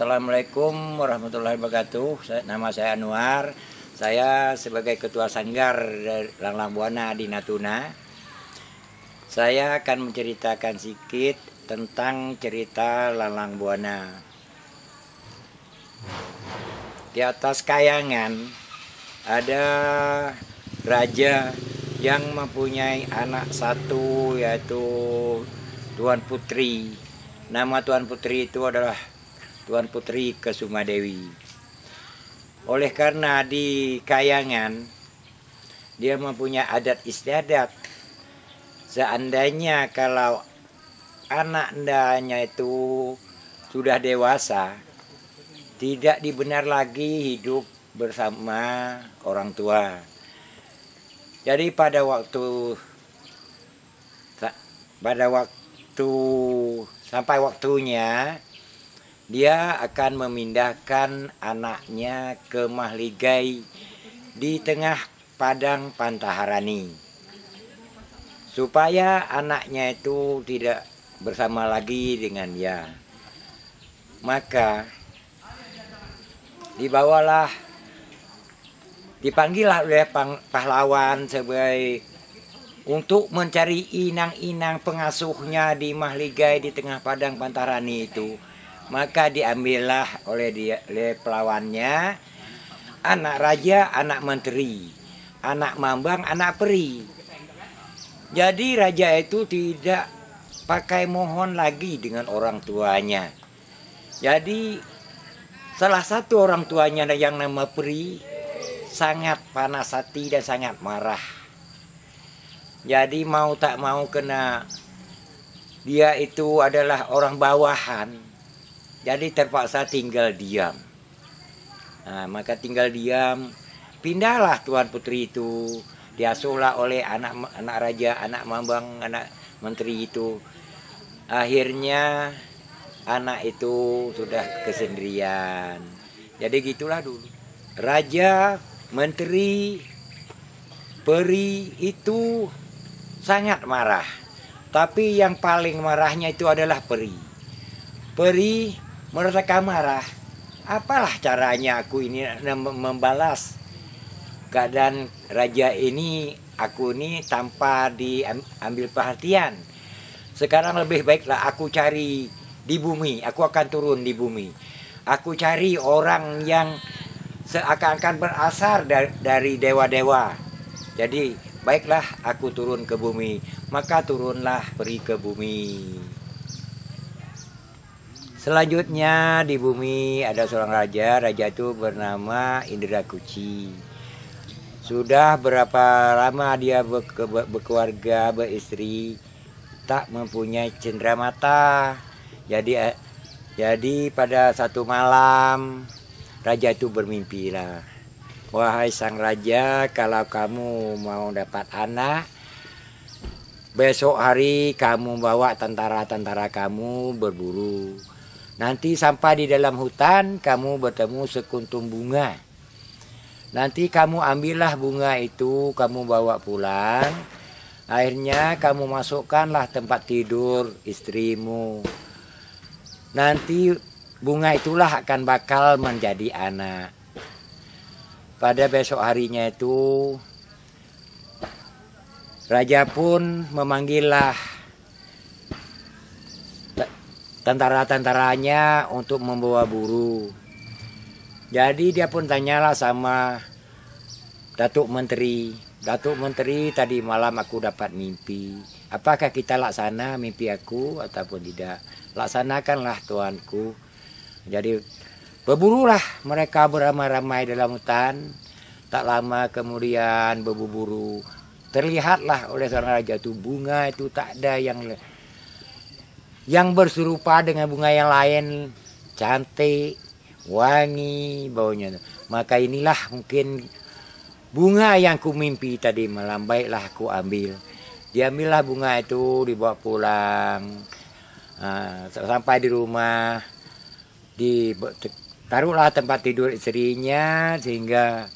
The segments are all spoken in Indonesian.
Assalamualaikum warahmatullahi wabarakatuh. nama saya Anwar. Saya sebagai ketua sanggar Langlang Buana di Natuna. Saya akan menceritakan sedikit tentang cerita Langlang Buana. Di atas kayangan ada raja yang mempunyai anak satu yaitu Tuan Putri. Nama Tuan Putri itu adalah Tuan Putri Kesumadewi. Oleh karena di Kayangan dia mempunyai adat istiadat. Seandainya kalau anak andanya itu sudah dewasa, tidak dibenar lagi hidup bersama orang tua. Jadi pada waktu pada waktu sampai waktunya dia akan memindahkan anaknya ke Mahligai di tengah padang Pantaharani supaya anaknya itu tidak bersama lagi dengan dia maka dibawalah dipanggillah oleh pahlawan sebagai untuk mencari inang-inang pengasuhnya di Mahligai di tengah padang Pantaharani itu maka diambillah oleh dia oleh pelawannya anak raja, anak menteri, anak mambang, anak peri. Jadi raja itu tidak pakai mohon lagi dengan orang tuanya. Jadi salah satu orang tuanya yang nama peri sangat panas hati dan sangat marah. Jadi mau tak mau kena dia itu adalah orang bawahan jadi terpaksa tinggal diam. Nah, maka tinggal diam, pindahlah Tuan Putri itu, diasuhlah oleh anak anak raja, anak mambang, anak menteri itu. Akhirnya anak itu sudah kesendirian. Jadi gitulah dulu. Raja, menteri, peri itu sangat marah. Tapi yang paling marahnya itu adalah peri. Peri mereka marah apalah caranya aku ini membalas keadaan raja ini aku ini tanpa diambil perhatian sekarang lebih baiklah aku cari di bumi aku akan turun di bumi aku cari orang yang seakan-akan berasar dari dewa-dewa jadi baiklah aku turun ke bumi maka turunlah peri ke bumi Selanjutnya di bumi ada seorang raja, raja itu bernama Indra Kuci. Sudah berapa lama dia berkeluarga, beristri, tak mempunyai cendera mata. Jadi eh, jadi pada satu malam raja itu bermimpi Wahai sang raja, kalau kamu mau dapat anak, besok hari kamu bawa tentara-tentara kamu berburu Nanti sampai di dalam hutan kamu bertemu sekuntum bunga. Nanti kamu ambillah bunga itu, kamu bawa pulang. Akhirnya kamu masukkanlah tempat tidur istrimu. Nanti bunga itulah akan bakal menjadi anak. Pada besok harinya itu Raja pun memanggillah tentara-tentaranya untuk membawa buru. Jadi dia pun tanyalah sama Datuk Menteri. Datuk Menteri tadi malam aku dapat mimpi. Apakah kita laksana mimpi aku ataupun tidak? Laksanakanlah tuanku. Jadi berburulah mereka beramai-ramai dalam hutan. Tak lama kemudian berburu terlihatlah oleh seorang raja itu bunga itu tak ada yang yang berserupa dengan bunga yang lain cantik wangi baunya maka inilah mungkin bunga yang ku mimpi tadi malam baiklah ku ambil diambillah bunga itu dibawa pulang uh, sampai di rumah di taruhlah tempat tidur istrinya sehingga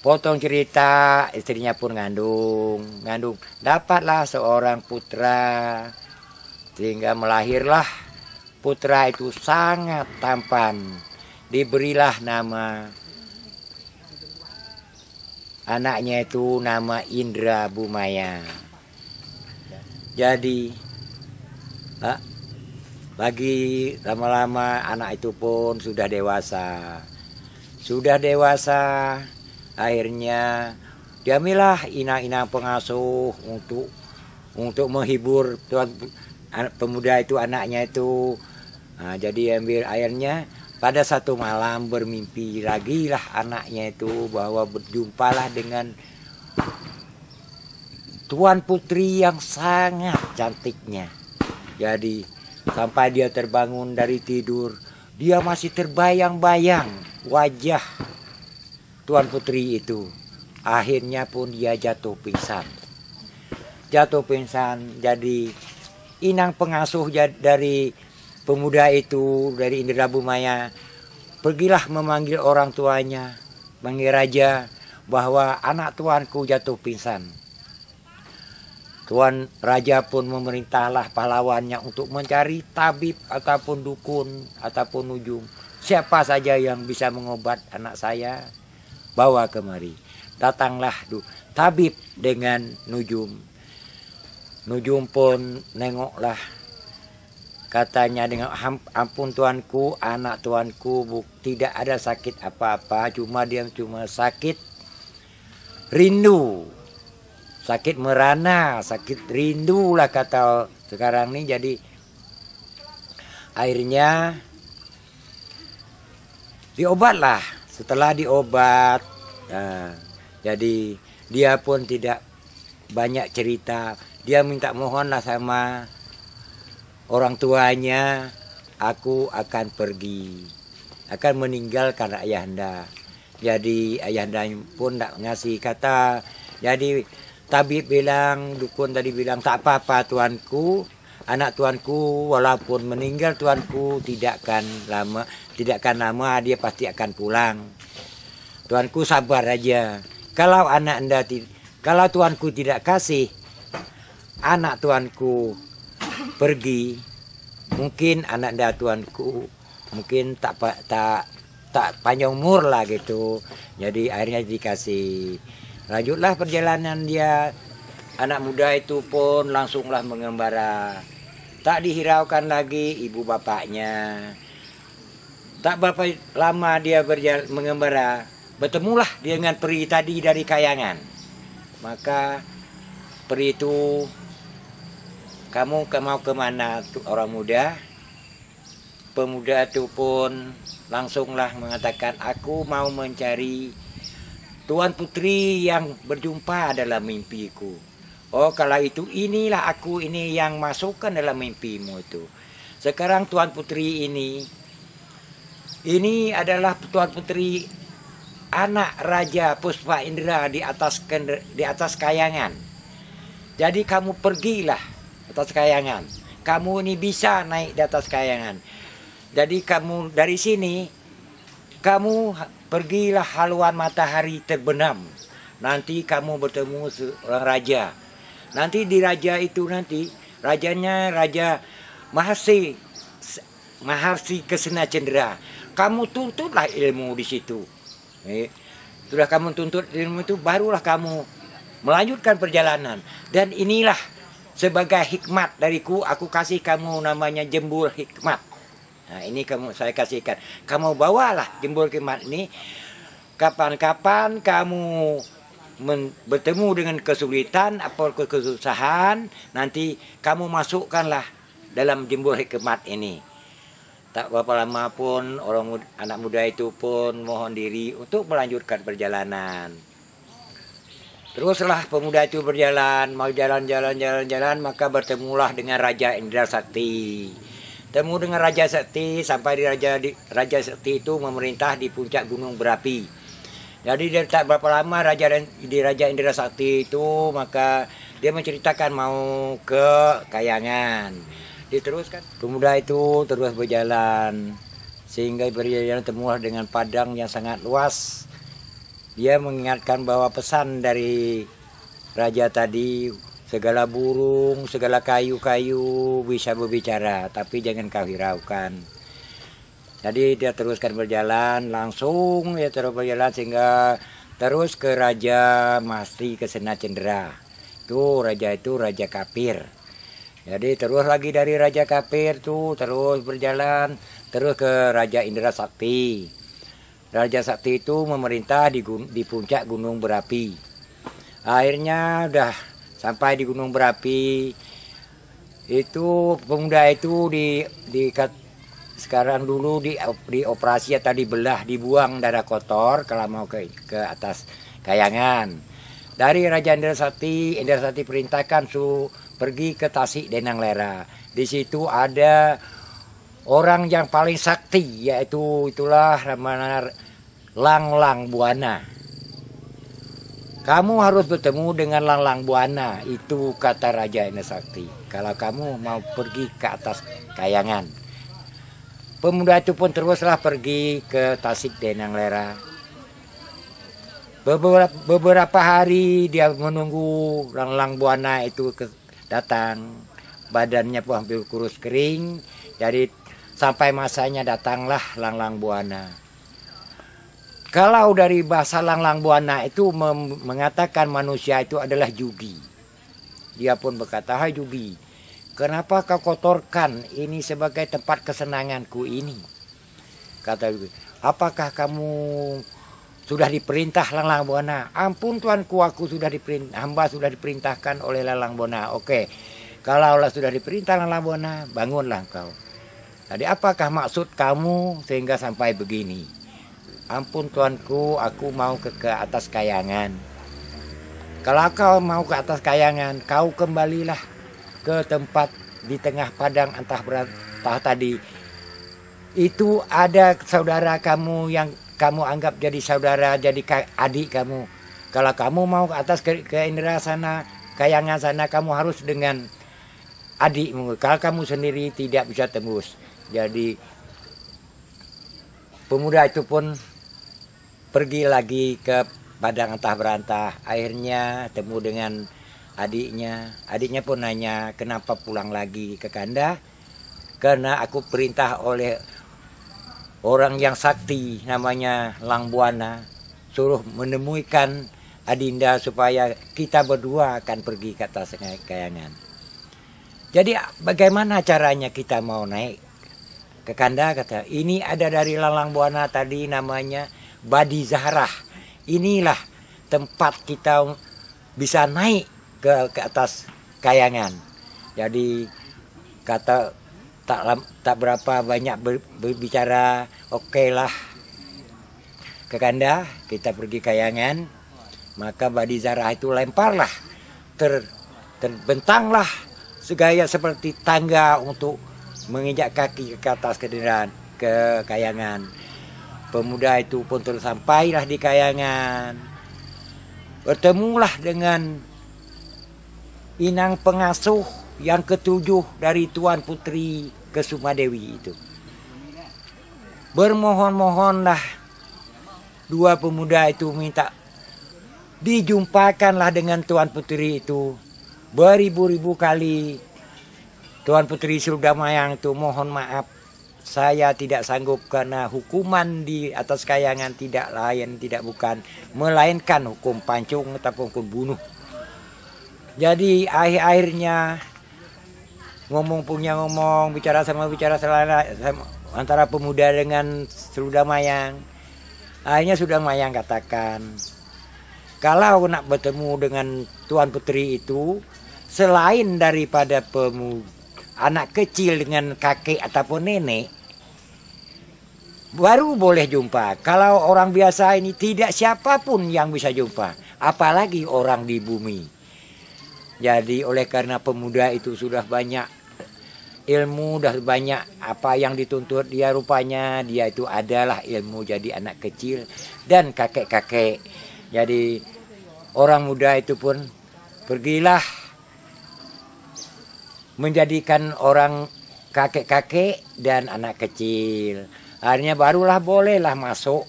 potong cerita istrinya pun ngandung ngandung dapatlah seorang putra sehingga melahirlah putra itu sangat tampan. Diberilah nama anaknya itu nama Indra Bumaya. Jadi ah, bagi lama-lama anak itu pun sudah dewasa. Sudah dewasa akhirnya diambilah inang-inang pengasuh untuk untuk menghibur pemuda itu anaknya itu nah, jadi ambil airnya pada satu malam bermimpi lagi lah anaknya itu bahwa berjumpalah dengan tuan putri yang sangat cantiknya jadi sampai dia terbangun dari tidur dia masih terbayang-bayang wajah tuan putri itu akhirnya pun dia jatuh pingsan jatuh pingsan jadi inang pengasuh dari pemuda itu dari Indra Bumaya pergilah memanggil orang tuanya manggil raja bahwa anak tuanku jatuh pingsan Tuan Raja pun memerintahlah pahlawannya untuk mencari tabib ataupun dukun ataupun nujum siapa saja yang bisa mengobat anak saya bawa kemari datanglah tabib dengan nujum nujum pun nengoklah katanya dengan ampun tuanku anak tuanku buk, tidak ada sakit apa-apa cuma dia cuma sakit rindu sakit merana sakit rindu lah kata sekarang ini jadi akhirnya diobatlah setelah diobat nah, jadi dia pun tidak banyak cerita dia minta mohon lah sama orang tuanya aku akan pergi akan meninggalkan anda jadi ayah anda pun tidak ngasih kata jadi tabib bilang dukun tadi bilang tak apa-apa tuanku anak tuanku walaupun meninggal tuanku tidak akan lama tidak akan lama dia pasti akan pulang tuanku sabar aja kalau anak anda kalau tuanku tidak kasih anak tuanku pergi mungkin anak dah tuanku mungkin tak tak tak panjang umur lah gitu jadi akhirnya dikasih lanjutlah perjalanan dia anak muda itu pun langsunglah mengembara tak dihiraukan lagi ibu bapaknya tak berapa lama dia berjalan, mengembara bertemulah dengan peri tadi dari kayangan maka peri itu kamu mau kemana tuh orang muda pemuda itu pun langsunglah mengatakan aku mau mencari tuan putri yang berjumpa adalah mimpiku oh kalau itu inilah aku ini yang masukkan dalam mimpimu itu sekarang tuan putri ini ini adalah tuan putri anak raja Puspa Indra di atas di atas kayangan jadi kamu pergilah atas kayangan. Kamu ini bisa naik di atas kayangan. Jadi kamu dari sini, kamu pergilah haluan matahari terbenam. Nanti kamu bertemu seorang raja. Nanti di raja itu nanti, rajanya raja Mahasi, Mahasi Kesena Cendera. Kamu tuntutlah ilmu di situ. Eh, sudah kamu tuntut ilmu itu, barulah kamu melanjutkan perjalanan. Dan inilah sebagai hikmat dariku aku kasih kamu namanya jembul hikmat nah ini kamu saya kasihkan kamu bawalah jembul hikmat ini kapan-kapan kamu men, bertemu dengan kesulitan atau kesusahan nanti kamu masukkanlah dalam jembul hikmat ini tak berapa lama pun orang muda, anak muda itu pun mohon diri untuk melanjutkan perjalanan Teruslah pemuda itu berjalan, mau jalan-jalan jalan-jalan maka bertemulah dengan Raja Indra Sakti. Temu dengan Raja Sakti sampai di Raja di, Raja Sakti itu memerintah di puncak gunung berapi. Jadi dari tak berapa lama Raja di Raja Indra Sakti itu maka dia menceritakan mau ke Kayangan. Diteruskan. Pemuda itu terus berjalan sehingga berjalan temulah dengan padang yang sangat luas dia mengingatkan bahwa pesan dari raja tadi segala burung, segala kayu-kayu bisa berbicara, tapi jangan kau hiraukan. Jadi dia teruskan berjalan langsung ya terus berjalan sehingga terus ke Raja Masri ke Cendera. Itu raja itu raja kapir. Jadi terus lagi dari Raja Kapir tuh terus berjalan terus ke Raja Indra Sakti. Raja Sakti itu memerintah di, di puncak Gunung Berapi. Akhirnya udah sampai di Gunung Berapi itu pemuda itu di, di sekarang dulu di operasi atau dibelah dibuang darah kotor kalau mau ke ke atas kayangan. Dari Raja Sakti, Indra Sakti perintahkan su pergi ke Tasik Denang Lera. Di situ ada orang yang paling sakti yaitu itulah namanya Lang Lang Buana. Kamu harus bertemu dengan langlang Buana, itu kata Raja Sakti. Kalau kamu mau pergi ke atas kayangan. Pemuda itu pun teruslah pergi ke Tasik Denang Lera. Beberapa, beberapa hari dia menunggu langlang Buana itu datang. Badannya pun hampir kurus kering. Jadi sampai masanya datanglah langlang buana. Kalau dari bahasa langlang buana itu mengatakan manusia itu adalah jugi. Dia pun berkata, "Hai jugi, kenapa kau kotorkan ini sebagai tempat kesenanganku ini?" Kata jugi, "Apakah kamu sudah diperintah Langlang Buana Ampun tuanku aku sudah diperintah, hamba sudah diperintahkan oleh Langlang Buana Oke. Kalaulah sudah diperintah Langlang Buana bangunlah kau jadi apakah maksud kamu sehingga sampai begini? Ampun tuanku, aku mau ke, ke atas kayangan. Kalau kau mau ke atas kayangan, kau kembalilah ke tempat di tengah padang antah berapa tadi. Itu ada saudara kamu yang kamu anggap jadi saudara, jadi adik kamu. Kalau kamu mau ke atas ke, ke indera sana, kayangan sana, kamu harus dengan adikmu. Kalau kamu sendiri tidak bisa tembus jadi pemuda itu pun pergi lagi ke padang entah berantah akhirnya temu dengan adiknya adiknya pun nanya kenapa pulang lagi ke kanda karena aku perintah oleh orang yang sakti namanya Lang Buana. suruh menemuikan Adinda supaya kita berdua akan pergi ke atas kayangan. Jadi bagaimana caranya kita mau naik ke kanda kata ini ada dari lalang buana tadi namanya Badi Zahrah inilah tempat kita bisa naik ke, ke atas kayangan jadi kata tak tak berapa banyak ber, berbicara oke okay lah ke kanda kita pergi kayangan maka Badi Zahrah itu lemparlah ter terbentanglah segaya seperti tangga untuk menginjak kaki ke atas ke ke kayangan. Pemuda itu pun terus sampailah di kayangan. Bertemulah dengan inang pengasuh yang ketujuh dari Tuan Putri Kesumadewi itu. Bermohon-mohonlah dua pemuda itu minta dijumpakanlah dengan Tuan Putri itu beribu-ribu kali Tuan Putri Surdamayang itu mohon maaf saya tidak sanggup karena hukuman di atas kayangan tidak lain tidak bukan melainkan hukum pancung atau hukum bunuh. Jadi akhir-akhirnya ngomong punya ngomong bicara sama bicara selain antara pemuda dengan mayang Akhirnya mayang katakan kalau nak bertemu dengan Tuan Putri itu selain daripada pemuda anak kecil dengan kakek ataupun nenek baru boleh jumpa. Kalau orang biasa ini tidak siapapun yang bisa jumpa, apalagi orang di bumi. Jadi oleh karena pemuda itu sudah banyak ilmu, sudah banyak apa yang dituntut dia rupanya dia itu adalah ilmu jadi anak kecil dan kakek-kakek. Jadi orang muda itu pun pergilah menjadikan orang kakek-kakek dan anak kecil. Akhirnya barulah bolehlah masuk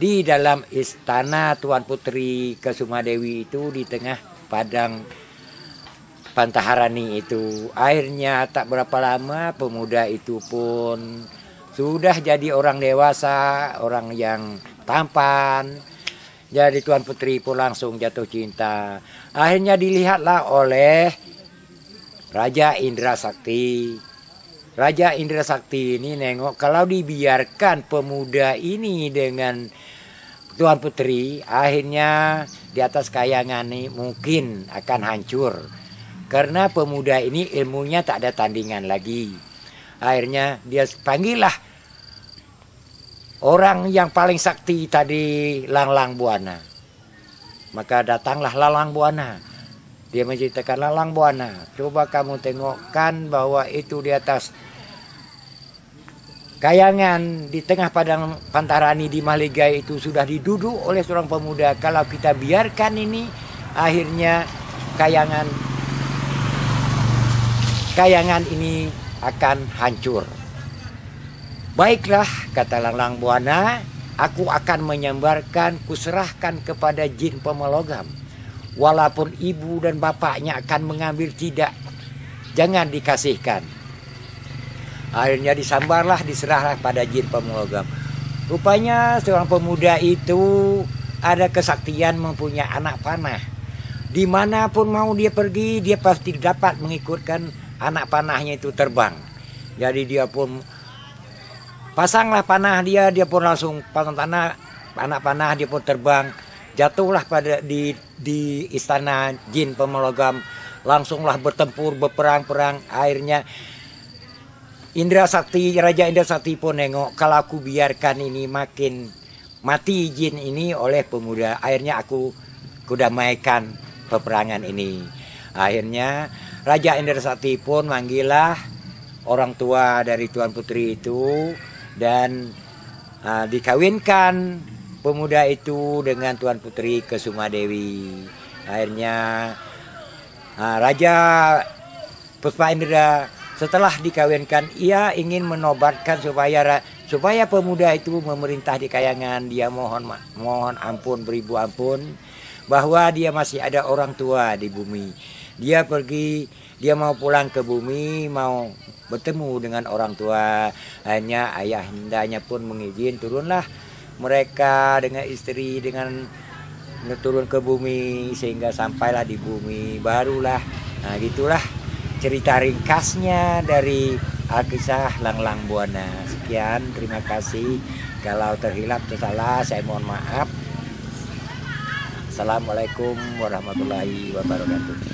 di dalam istana Tuan Putri Kesumadewi itu di tengah padang Pantaharani itu. Akhirnya tak berapa lama pemuda itu pun sudah jadi orang dewasa, orang yang tampan. Jadi Tuan Putri pun langsung jatuh cinta. Akhirnya dilihatlah oleh Raja Indra Sakti. Raja Indra Sakti ini nengok kalau dibiarkan pemuda ini dengan Tuan Putri akhirnya di atas kayangan ini mungkin akan hancur karena pemuda ini ilmunya tak ada tandingan lagi. Akhirnya dia panggillah orang yang paling sakti tadi Langlang Buana. Maka datanglah Lalang Buana dia menceritakan lalang buana. Coba kamu tengokkan bahwa itu di atas Kayangan di tengah padang pantarani di Maligai itu sudah diduduk oleh seorang pemuda. Kalau kita biarkan ini, akhirnya kayangan kayangan ini akan hancur. Baiklah, kata Langlang Buana, aku akan menyambarkan, kuserahkan kepada jin pemelogam walaupun ibu dan bapaknya akan mengambil tidak jangan dikasihkan akhirnya disambarlah diserahlah pada jin pemulogam rupanya seorang pemuda itu ada kesaktian mempunyai anak panah dimanapun mau dia pergi dia pasti dapat mengikutkan anak panahnya itu terbang jadi dia pun pasanglah panah dia dia pun langsung pasang tanah anak panah dia pun terbang jatuhlah pada di di istana jin pemologam langsunglah bertempur berperang-perang akhirnya Indra Sakti Raja Indra Sakti pun nengok kalau aku biarkan ini makin mati jin ini oleh pemuda akhirnya aku kudamaikan peperangan ini akhirnya Raja Indra Sakti pun manggilah orang tua dari Tuan Putri itu dan uh, dikawinkan pemuda itu dengan Tuan Putri ke Sumadewi. Akhirnya ah, Raja Puspa Indra setelah dikawinkan ia ingin menobatkan supaya supaya pemuda itu memerintah di kayangan dia mohon mohon ampun beribu ampun bahwa dia masih ada orang tua di bumi dia pergi dia mau pulang ke bumi mau bertemu dengan orang tua hanya ayah hendaknya pun mengizin turunlah mereka dengan istri dengan turun ke bumi sehingga sampailah di bumi barulah nah gitulah cerita ringkasnya dari Alkisah Langlang Buana sekian terima kasih kalau terhilap tersalah saya mohon maaf Assalamualaikum warahmatullahi wabarakatuh